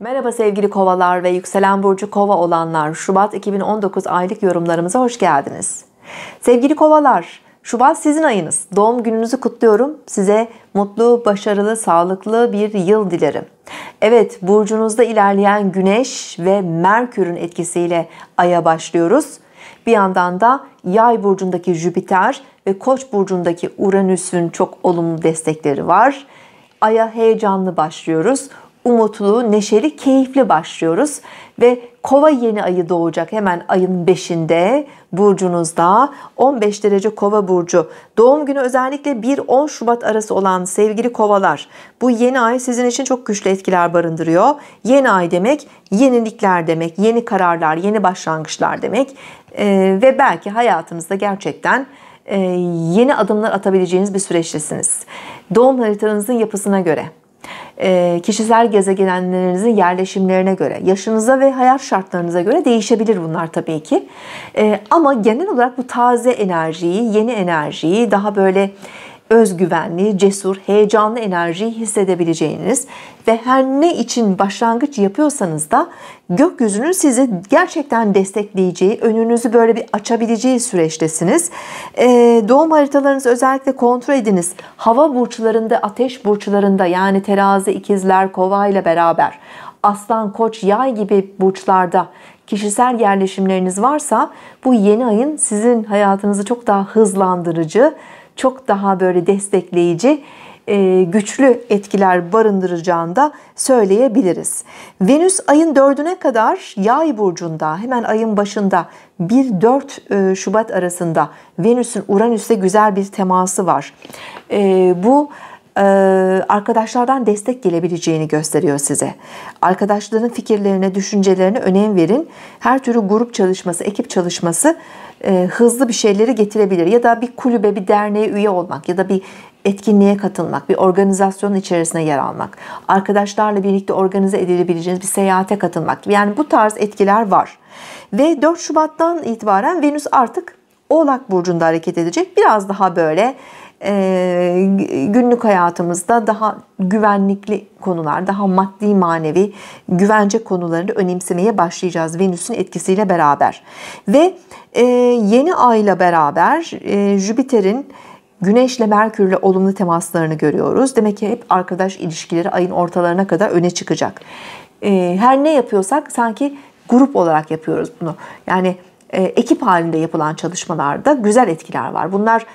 Merhaba sevgili kovalar ve yükselen burcu kova olanlar. Şubat 2019 aylık yorumlarımıza hoş geldiniz. Sevgili kovalar, Şubat sizin ayınız. Doğum gününüzü kutluyorum. Size mutlu, başarılı, sağlıklı bir yıl dilerim. Evet, burcunuzda ilerleyen Güneş ve Merkür'ün etkisiyle aya başlıyoruz. Bir yandan da Yay burcundaki Jüpiter ve Koç burcundaki Uranüs'ün çok olumlu destekleri var. Aya heyecanlı başlıyoruz umutlu, neşeli, keyifli başlıyoruz ve Kova yeni ayı doğacak hemen ayın 5'inde burcunuzda 15 derece Kova burcu. Doğum günü özellikle 1-10 Şubat arası olan sevgili Kovalar. Bu yeni ay sizin için çok güçlü etkiler barındırıyor. Yeni ay demek yenilikler demek, yeni kararlar, yeni başlangıçlar demek. Ee, ve belki hayatımızda gerçekten e, yeni adımlar atabileceğiniz bir süreçtesiniz. Doğum haritanızın yapısına göre e, kişisel gezegenlerinizin yerleşimlerine göre, yaşınıza ve hayat şartlarınıza göre değişebilir bunlar tabii ki. E, ama genel olarak bu taze enerjiyi, yeni enerjiyi, daha böyle özgüvenli, cesur, heyecanlı enerjiyi hissedebileceğiniz ve her ne için başlangıç yapıyorsanız da gökyüzünün sizi gerçekten destekleyeceği, önünüzü böyle bir açabileceği süreçtesiniz. Ee, doğum haritalarınızı özellikle kontrol ediniz. Hava burçlarında, ateş burçlarında yani terazi, ikizler, kova ile beraber aslan, koç, yay gibi burçlarda kişisel yerleşimleriniz varsa bu yeni ayın sizin hayatınızı çok daha hızlandırıcı, çok daha böyle destekleyici e, güçlü etkiler barındıracağını da söyleyebiliriz. Venüs ayın dördüne kadar yay burcunda hemen ayın başında 1-4 e, Şubat arasında Venüs'ün Uranüs'te güzel bir teması var. E, bu e, arkadaşlardan destek gelebileceğini gösteriyor size. Arkadaşların fikirlerine, düşüncelerine önem verin. Her türlü grup çalışması, ekip çalışması e, hızlı bir şeyleri getirebilir. Ya da bir kulübe, bir derneğe üye olmak ya da bir etkinliğe katılmak, bir organizasyonun içerisine yer almak, arkadaşlarla birlikte organize edilebileceğiniz bir seyahate katılmak. Yani bu tarz etkiler var. Ve 4 Şubat'tan itibaren Venüs artık Oğlak Burcu'nda hareket edecek. Biraz daha böyle ee, günlük hayatımızda daha güvenlikli konular, daha maddi manevi güvence konularını önemsemeye başlayacağız Venüs'ün etkisiyle beraber. Ve e, yeni ayla beraber e, Jüpiter'in Güneşle Merkürle olumlu temaslarını görüyoruz. Demek ki hep arkadaş ilişkileri ayın ortalarına kadar öne çıkacak. E, her ne yapıyorsak sanki grup olarak yapıyoruz bunu. Yani ekip halinde yapılan çalışmalarda güzel etkiler var. Bunlar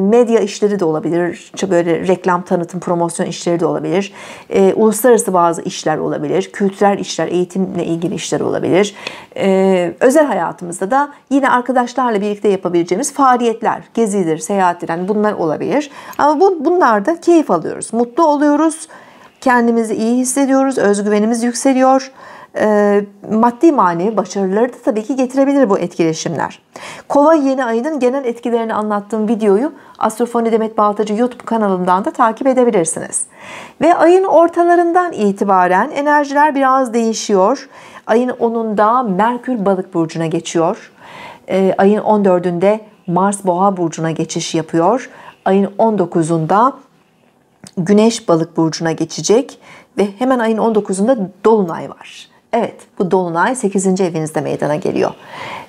medya işleri de olabilir. Böyle reklam, tanıtım, promosyon işleri de olabilir. E, uluslararası bazı işler olabilir. Kültürel işler, eğitimle ilgili işler olabilir. E, özel hayatımızda da yine arkadaşlarla birlikte yapabileceğimiz faaliyetler, gezidir, seyahatler, Yani bunlar olabilir. Ama bu, da keyif alıyoruz. Mutlu oluyoruz. Kendimizi iyi hissediyoruz. Özgüvenimiz yükseliyor. Ee, maddi manevi başarıları da tabii ki getirebilir bu etkileşimler. Kova yeni ayının genel etkilerini anlattığım videoyu Astrofoni Demet Baltacı YouTube kanalından da takip edebilirsiniz. Ve ayın ortalarından itibaren enerjiler biraz değişiyor. Ayın 10'unda Merkür Balık burcuna geçiyor. Ee, ayın 14'ünde Mars Boğa burcuna geçiş yapıyor. Ayın 19'unda Güneş Balık burcuna geçecek ve hemen ayın 19'unda dolunay var. Evet bu dolunay 8. evinizde meydana geliyor.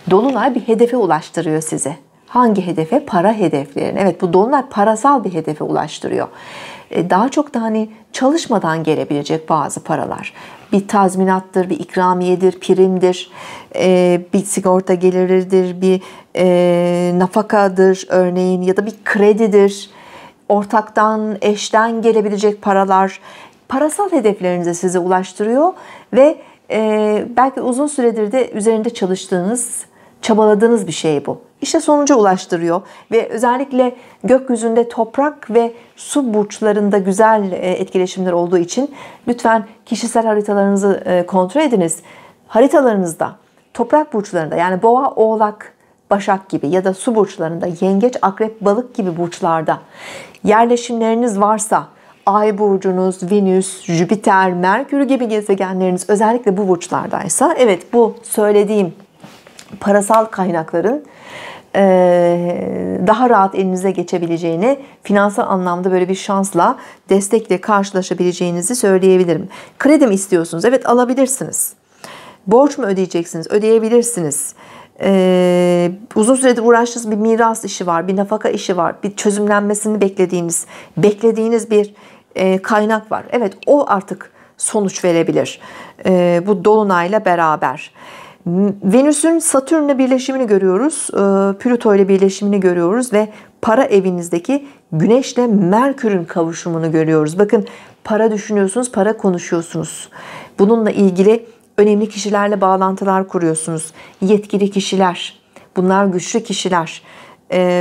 Dolunay bir hedefe ulaştırıyor sizi. Hangi hedefe? Para hedeflerini. Evet bu dolunay parasal bir hedefe ulaştırıyor. E, daha çok da hani çalışmadan gelebilecek bazı paralar. Bir tazminattır, bir ikramiyedir, primdir, e, bir sigorta geliridir, bir e, nafakadır örneğin ya da bir kredidir. Ortaktan, eşten gelebilecek paralar parasal hedeflerinize sizi ulaştırıyor ve e, belki uzun süredir de üzerinde çalıştığınız, çabaladığınız bir şey bu. İşte sonuca ulaştırıyor ve özellikle gökyüzünde toprak ve su burçlarında güzel e, etkileşimler olduğu için lütfen kişisel haritalarınızı e, kontrol ediniz. Haritalarınızda toprak burçlarında yani boğa, oğlak, Başak gibi ya da su burçlarında, yengeç, akrep, balık gibi burçlarda yerleşimleriniz varsa Ay burcunuz, Venüs, Jüpiter, Merkür gibi gezegenleriniz özellikle bu burçlardaysa evet bu söylediğim parasal kaynakların daha rahat elinize geçebileceğini, finansal anlamda böyle bir şansla, destekle karşılaşabileceğinizi söyleyebilirim. Kredi mi istiyorsunuz? Evet alabilirsiniz. Borç mu ödeyeceksiniz? Ödeyebilirsiniz. uzun süredir uğraştığınız bir miras işi var, bir nafaka işi var, bir çözümlenmesini beklediğiniz, beklediğiniz bir e, kaynak var. Evet o artık sonuç verebilir e, bu dolunayla beraber. Venüs'ün Satürn'le birleşimini görüyoruz. E, Plüto ile birleşimini görüyoruz ve para evinizdeki Güneş'le Merkür'ün kavuşumunu görüyoruz. Bakın para düşünüyorsunuz, para konuşuyorsunuz. Bununla ilgili önemli kişilerle bağlantılar kuruyorsunuz. Yetkili kişiler, bunlar güçlü kişiler.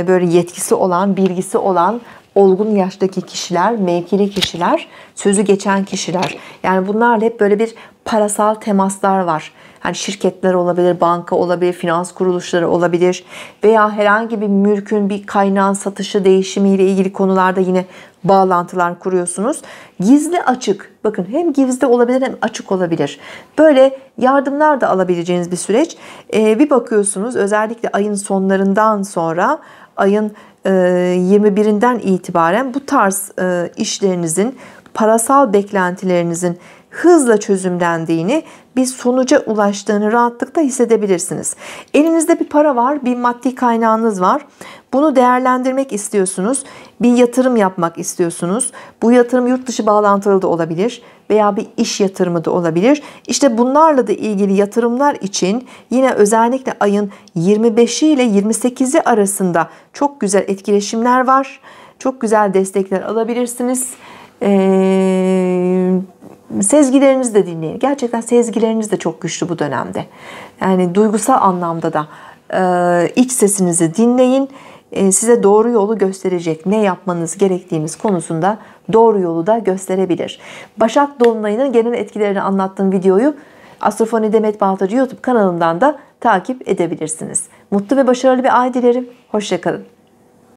böyle yetkisi olan, bilgisi olan olgun yaştaki kişiler, mevkili kişiler, sözü geçen kişiler. Yani bunlarla hep böyle bir parasal temaslar var. Yani şirketler olabilir, banka olabilir, finans kuruluşları olabilir veya herhangi bir mülkün bir kaynağın satışı değişimiyle ilgili konularda yine bağlantılar kuruyorsunuz. Gizli açık. Bakın hem gizli olabilir hem açık olabilir. Böyle yardımlar da alabileceğiniz bir süreç. Ee, bir bakıyorsunuz özellikle ayın sonlarından sonra ayın 21'inden e, itibaren bu tarz e, işlerinizin, parasal beklentilerinizin hızla çözümlendiğini, bir sonuca ulaştığını rahatlıkla hissedebilirsiniz. Elinizde bir para var, bir maddi kaynağınız var. Bunu değerlendirmek istiyorsunuz, bir yatırım yapmak istiyorsunuz. Bu yatırım yurt dışı bağlantılı da olabilir veya bir iş yatırımı da olabilir. İşte bunlarla da ilgili yatırımlar için yine özellikle ayın 25'i ile 28'i arasında çok güzel etkileşimler var. Çok güzel destekler alabilirsiniz. Ee, sezgilerinizi de dinleyin. Gerçekten sezgileriniz de çok güçlü bu dönemde. Yani duygusal anlamda da e, iç sesinizi dinleyin. E, size doğru yolu gösterecek. Ne yapmanız gerektiğiniz konusunda doğru yolu da gösterebilir. Başak Dolunay'ın genel etkilerini anlattığım videoyu Astrofoni Demet Baltacı YouTube kanalından da takip edebilirsiniz. Mutlu ve başarılı bir ay dilerim. Hoşçakalın.